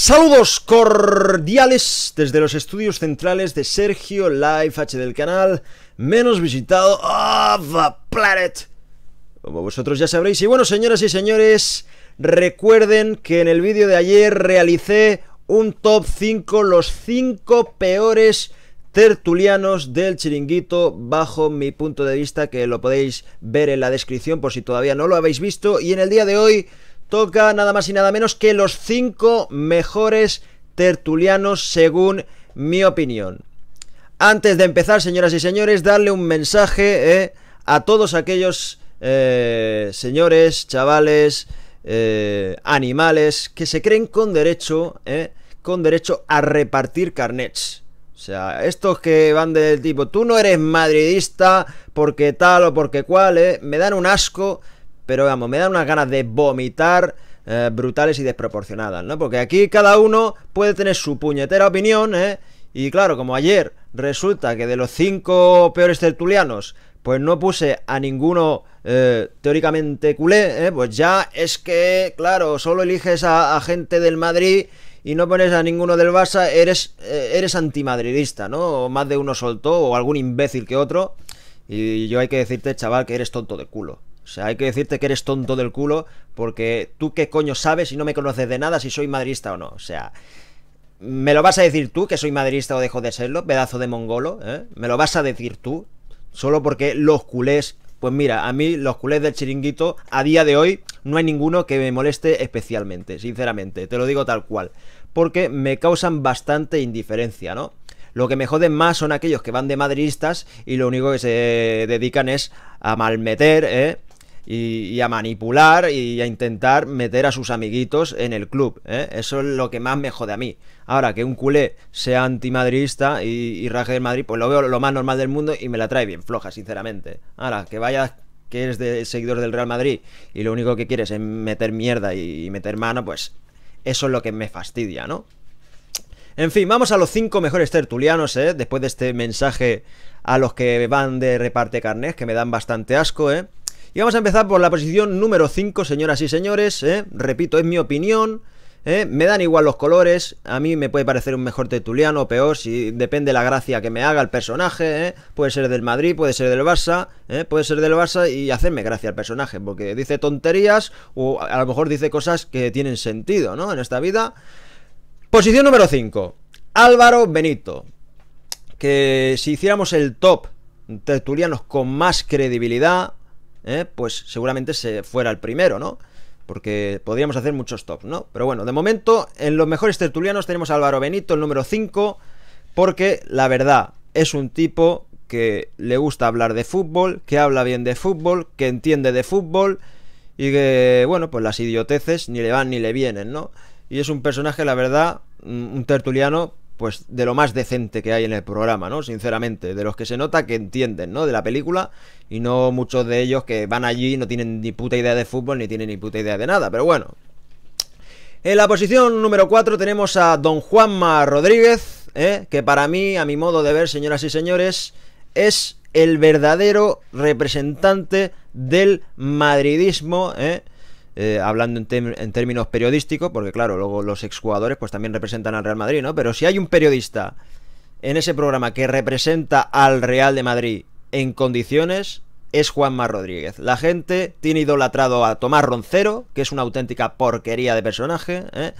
Saludos cordiales desde los estudios centrales de Sergio Live H del canal menos visitado of planet. Como vosotros ya sabréis. Y bueno, señoras y señores, recuerden que en el vídeo de ayer realicé un top 5, los 5 peores tertulianos del chiringuito bajo mi punto de vista que lo podéis ver en la descripción por si todavía no lo habéis visto y en el día de hoy toca nada más y nada menos que los cinco mejores tertulianos según mi opinión. Antes de empezar, señoras y señores, darle un mensaje eh, a todos aquellos eh, señores, chavales, eh, animales que se creen con derecho, con derecho a repartir carnets. O sea, estos que van del tipo, tú no eres madridista porque tal o porque cual, me dan un asco pero vamos, me dan unas ganas de vomitar eh, brutales y desproporcionadas, ¿no? Porque aquí cada uno puede tener su puñetera opinión, ¿eh? Y claro, como ayer resulta que de los cinco peores tertulianos, pues no puse a ninguno eh, teóricamente culé, ¿eh? pues ya es que, claro, solo eliges a, gente del Madrid y no pones a ninguno del Barça, eres, eh, eres antimadridista, ¿no? O más de uno soltó, o algún imbécil que otro. Y yo hay que decirte, chaval, que eres tonto de culo. O sea, hay que decirte que eres tonto del culo porque tú qué coño sabes si no me conoces de nada si soy madrista o no. O sea, ¿me lo vas a decir tú que soy madrista o dejo de serlo, pedazo de mongolo? ¿eh? ¿Me lo vas a decir tú? Solo porque los culés... Pues mira, a mí los culés del chiringuito a día de hoy no hay ninguno que me moleste especialmente, sinceramente, te lo digo tal cual. Porque me causan bastante indiferencia, ¿no? Lo que me joden más son aquellos que van de madridistas y lo único que se dedican es a malmeter, ¿eh? y, a manipular y a intentar meter a sus amiguitos en el club. ¿eh? Eso es lo que más me jode a mí. Ahora, que un culé sea antimadridista y, y raje del Madrid, pues lo veo lo más normal del mundo y me la trae bien floja, sinceramente. Ahora, que vaya que eres de, seguidor del Real Madrid y lo único que quieres es meter mierda y, meter mano, pues eso es lo que me fastidia, ¿no? En fin, vamos a los cinco mejores tertulianos, ¿eh? Después de este mensaje a los que van de reparte carnet que me dan bastante asco, ¿eh? Y vamos a empezar por la posición número 5, señoras y señores. ¿eh? Repito, es mi opinión. ¿eh? Me dan igual los colores. A mí me puede parecer un mejor tertuliano o peor. Si depende la gracia que me haga el personaje. ¿eh? Puede ser del Madrid, puede ser del Barça. ¿eh? Puede ser del Barça y hacerme gracia al personaje. Porque dice tonterías o a lo mejor dice cosas que tienen sentido ¿no? en esta vida. Posición número 5. Álvaro Benito. Que si hiciéramos el top tertulianos con más credibilidad, ¿eh? pues seguramente se fuera el primero, ¿no? Porque podríamos hacer muchos tops, ¿no? Pero bueno, de momento, en los mejores tertulianos tenemos a Álvaro Benito, el número 5, porque la verdad es un tipo que le gusta hablar de fútbol, que habla bien de fútbol, que entiende de fútbol y que, bueno, pues las idioteces ni le van ni le vienen, ¿no? Y es un personaje, la verdad, un tertuliano pues de lo más decente que hay en el programa, ¿no? Sinceramente, de los que se nota que entienden, ¿no? De la película y no muchos de ellos que van allí no tienen ni puta idea de fútbol ni tienen ni puta idea de nada, pero bueno. En la posición número 4 tenemos a Don Juanma Rodríguez, ¿eh? que para mí, a mi modo de ver, señoras y señores, es el verdadero representante del madridismo, ¿eh? Eh, hablando en, términos periodísticos, porque claro, luego los exjugadores pues también representan al Real Madrid, ¿no? Pero si hay un periodista en ese programa que representa al Real de Madrid en condiciones, es Juanma Rodríguez. La gente tiene idolatrado a Tomás Roncero, que es una auténtica porquería de personaje, ¿eh?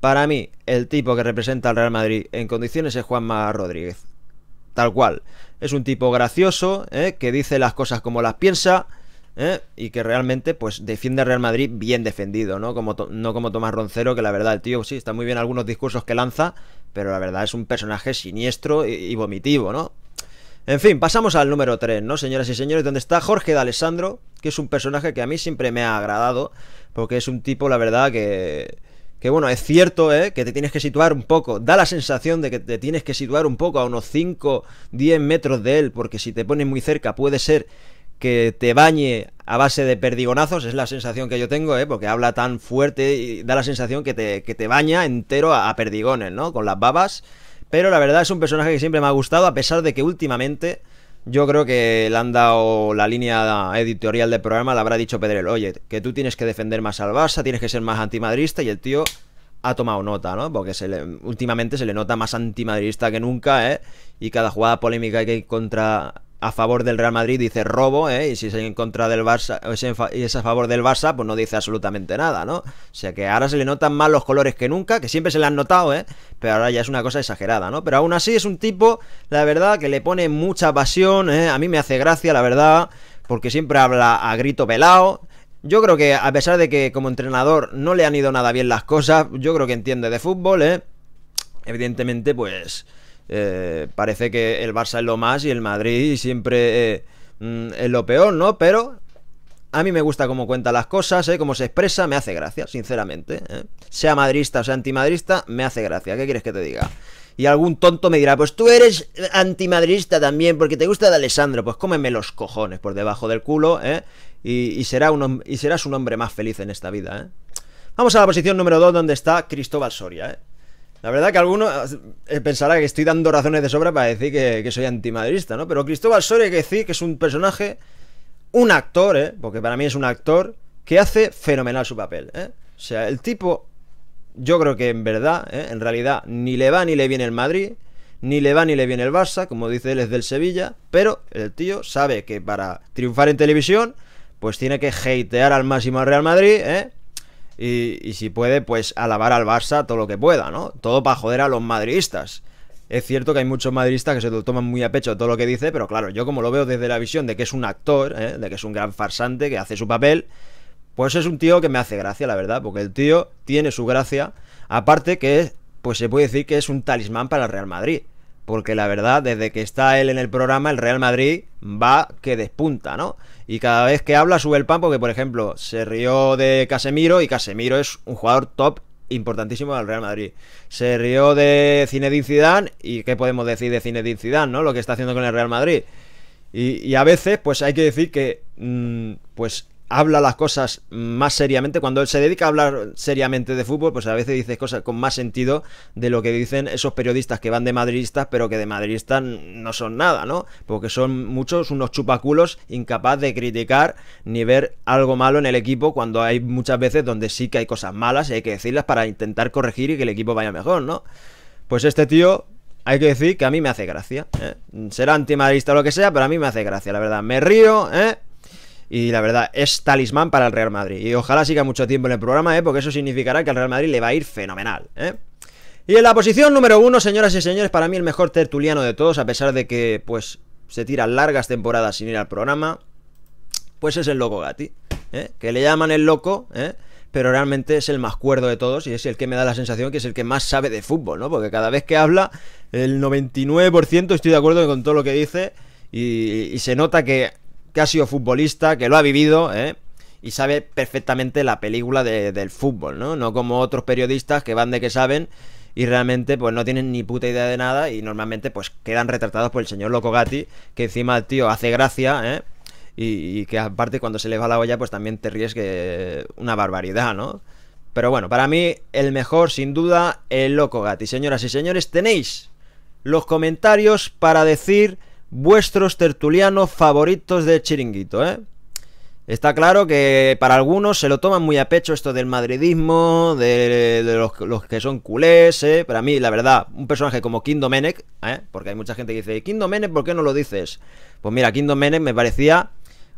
Para mí, el tipo que representa al Real Madrid en condiciones es Juanma Rodríguez. Tal cual. Es un tipo gracioso, ¿eh? que dice las cosas como las piensa, ¿eh? y que realmente pues defiende a Real Madrid bien defendido, ¿no? Como no como Tomás Roncero, que la verdad, el tío sí, está muy bien algunos discursos que lanza, pero la verdad es un personaje siniestro y, vomitivo, ¿no? En fin, pasamos al número 3, ¿no? Señoras y señores, donde está Jorge de Alessandro, que es un personaje que a mí siempre me ha agradado, porque es un tipo, la verdad, que... Que bueno, es cierto, ¿eh? Que te tienes que situar un poco. Da la sensación de que te tienes que situar un poco a unos 5, 10 metros de él, porque si te pones muy cerca puede ser que te bañe a base de perdigonazos, es la sensación que yo tengo, ¿eh? porque habla tan fuerte y da la sensación que te, baña entero a, perdigones, ¿no? Con las babas. Pero la verdad es un personaje que siempre me ha gustado, a pesar de que últimamente yo creo que le han dado la línea editorial del programa, le habrá dicho Pedrell. oye, que tú tienes que defender más al Barça, tienes que ser más antimadrista, y el tío ha tomado nota, ¿no? Porque se le, últimamente se le nota más antimadrista que nunca, ¿eh? Y cada jugada polémica que hay contra a favor del Real Madrid dice robo, ¿eh? y si es en contra del Barça, y es a favor del Barça, pues no dice absolutamente nada, ¿no? O sea que ahora se le notan más los colores que nunca, que siempre se le han notado, ¿eh? Pero ahora ya es una cosa exagerada, ¿no? Pero aún así es un tipo, la verdad, que le pone mucha pasión, ¿eh? A mí me hace gracia, la verdad, porque siempre habla a grito pelado. Yo creo que a pesar de que como entrenador no le han ido nada bien las cosas, yo creo que entiende de fútbol, ¿eh? Evidentemente, pues eh, parece que el Barça es lo más y el Madrid siempre eh, mm, es lo peor, ¿no? Pero a mí me gusta cómo cuenta las cosas, ¿eh? cómo se expresa, me hace gracia, sinceramente. ¿eh? Sea madrista o sea antimadrista, me hace gracia. ¿Qué quieres que te diga? Y algún tonto me dirá, pues tú eres antimadrista también porque te gusta de Alessandro. Pues cómeme los cojones por debajo del culo, ¿eh? Y, será un, y serás un hombre más feliz en esta vida, ¿eh? Vamos a la posición número 2 donde está Cristóbal Soria, ¿eh? La verdad que alguno eh, eh, pensará que estoy dando razones de sobra para decir que, soy antimadrista, ¿no? Pero Cristóbal Soria que sí, que es un personaje, un actor, ¿eh? Porque para mí es un actor que hace fenomenal su papel, ¿eh? O sea, el tipo, yo creo que en verdad, ¿eh? en realidad, ni le va ni le viene el Madrid, ni le va ni le viene el Barça, como dice él es del Sevilla, pero el tío sabe que para triunfar en televisión, pues tiene que hatear al máximo al Real Madrid, ¿eh? Y, si puede, pues alabar al Barça todo lo que pueda, ¿no? Todo para joder a los madridistas. Es cierto que hay muchos madridistas que se lo toman muy a pecho todo lo que dice, pero claro, yo como lo veo desde la visión de que es un actor, ¿eh? de que es un gran farsante, que hace su papel, pues es un tío que me hace gracia, la verdad, porque el tío tiene su gracia. Aparte que, pues se puede decir que es un talismán para el Real Madrid porque la verdad, desde que está él en el programa, el Real Madrid va que despunta, ¿no? Y cada vez que habla sube el pan, porque por ejemplo, se rió de Casemiro y Casemiro es un jugador top importantísimo del Real Madrid. Se rió de Zinedine Zidane y ¿qué podemos decir de Zinedine Zidane, no? Lo que está haciendo con el Real Madrid. Y, a veces, pues hay que decir que, mm, pues habla las cosas más seriamente. Cuando él se dedica a hablar seriamente de fútbol, pues a veces dice cosas con más sentido de lo que dicen esos periodistas que van de madridistas, pero que de madridistas no son nada, ¿no? Porque son muchos unos chupaculos incapaz de criticar ni ver algo malo en el equipo cuando hay muchas veces donde sí que hay cosas malas y hay que decirlas para intentar corregir y que el equipo vaya mejor, ¿no? Pues este tío, hay que decir que a mí me hace gracia. ¿eh? Será antimadridista o lo que sea, pero a mí me hace gracia, la verdad. Me río, ¿eh? Y la verdad, es talismán para el Real Madrid. Y ojalá siga mucho tiempo en el programa, ¿eh? Porque eso significará que al Real Madrid le va a ir fenomenal, ¿eh? Y en la posición número uno, señoras y señores, para mí el mejor tertuliano de todos, a pesar de que, pues, se tiran largas temporadas sin ir al programa, pues es el Loco Gatti, ¿eh? Que le llaman el Loco, ¿eh? pero realmente es el más cuerdo de todos y es el que me da la sensación que es el que más sabe de fútbol, ¿no? Porque cada vez que habla, el 99% estoy de acuerdo con todo lo que dice y, y, se nota que que ha sido futbolista, que lo ha vivido, ¿eh? y sabe perfectamente la película del fútbol, ¿no? No como otros periodistas que van de que saben y realmente pues no tienen ni puta idea de nada y normalmente pues quedan retratados por el señor Loco que encima el tío hace gracia, ¿eh? Y, que aparte cuando se le va la olla pues también te ríes que una barbaridad, ¿no? Pero bueno, para mí el mejor sin duda el Loco Señoras y señores, tenéis los comentarios para decir vuestros tertulianos favoritos de chiringuito, ¿eh? Está claro que para algunos se lo toman muy a pecho esto del madridismo, de, los, que son culés, ¿eh? Para mí, la verdad, un personaje como Kim ¿eh? Porque hay mucha gente que dice, Kim ¿por qué no lo dices? Pues mira, Kim me parecía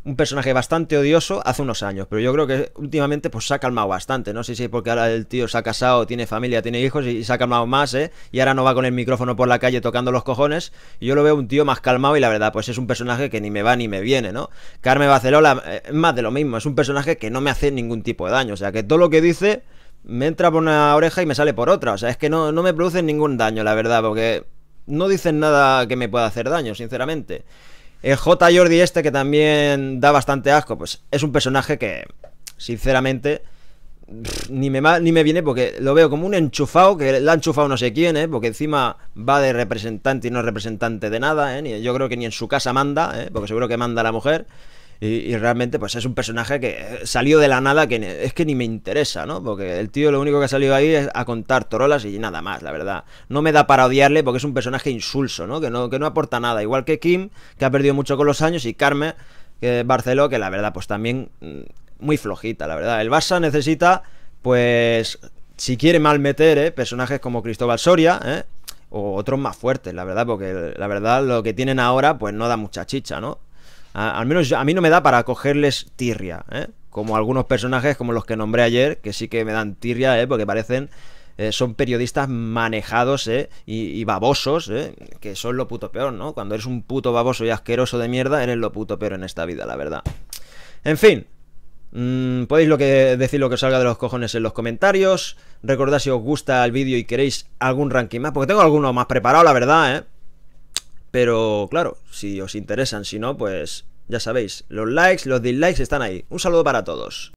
un personaje bastante odioso hace unos años, pero yo creo que últimamente pues se ha calmado bastante, no sé si es porque ahora el tío se ha casado, tiene familia, tiene hijos y se ha calmado más, ¿eh? Y ahora no va con el micrófono por la calle tocando los cojones, yo lo veo un tío más calmado y la verdad pues es un personaje que ni me va ni me viene, ¿no? Carmen Bacelola eh, es más de lo mismo, es un personaje que no me hace ningún tipo de daño, o sea que todo lo que dice me entra por una oreja y me sale por otra. O sea, es que no, no me producen ningún daño, la verdad, porque no dicen nada que me pueda hacer daño, sinceramente. El J. Jordi este, que también da bastante asco, pues es un personaje que, sinceramente, ni, me, ni me viene porque lo veo como un enchufado, que le ha enchufado no sé quién, ¿eh? Porque encima va de representante y no es representante de nada, ¿eh? Yo creo que ni en su casa manda, ¿eh? Porque seguro que manda la mujer. Y, realmente, pues es un personaje que eh, salió de la nada, que es que ni me interesa, ¿no? Porque el tío lo único que ha salido ahí es a contar torolas y nada más, la verdad. No me da para odiarle porque es un personaje insulso, ¿no? Que no, que no aporta nada. Igual que Kim, que ha perdido mucho con los años, y Carmen, que Barceló, que la verdad, pues también mm, muy flojita, la verdad. El Barça necesita, pues, si quiere mal meter, ¿eh? personajes como Cristóbal Soria, ¿eh? o otros más fuertes, la verdad, porque la verdad lo que tienen ahora, pues no da mucha chicha, ¿no? al menos a mí no me da para cogerles tirria, ¿eh? Como algunos personajes como los que nombré ayer, que sí que me dan tirria, ¿eh? Porque parecen... Eh, son periodistas manejados ¿eh? y, babosos, ¿eh? que son lo puto peor, ¿no? Cuando eres un puto baboso y asqueroso de mierda, eres lo puto peor en esta vida, la verdad. En fin, mm, podéis lo que, decir lo que os salga de los cojones en los comentarios. Recordad si os gusta el vídeo y queréis algún ranking más, porque tengo alguno más preparado, la verdad, ¿eh? Pero claro, si os interesan, si no, pues ya sabéis, los likes, los dislikes están ahí. Un saludo para todos.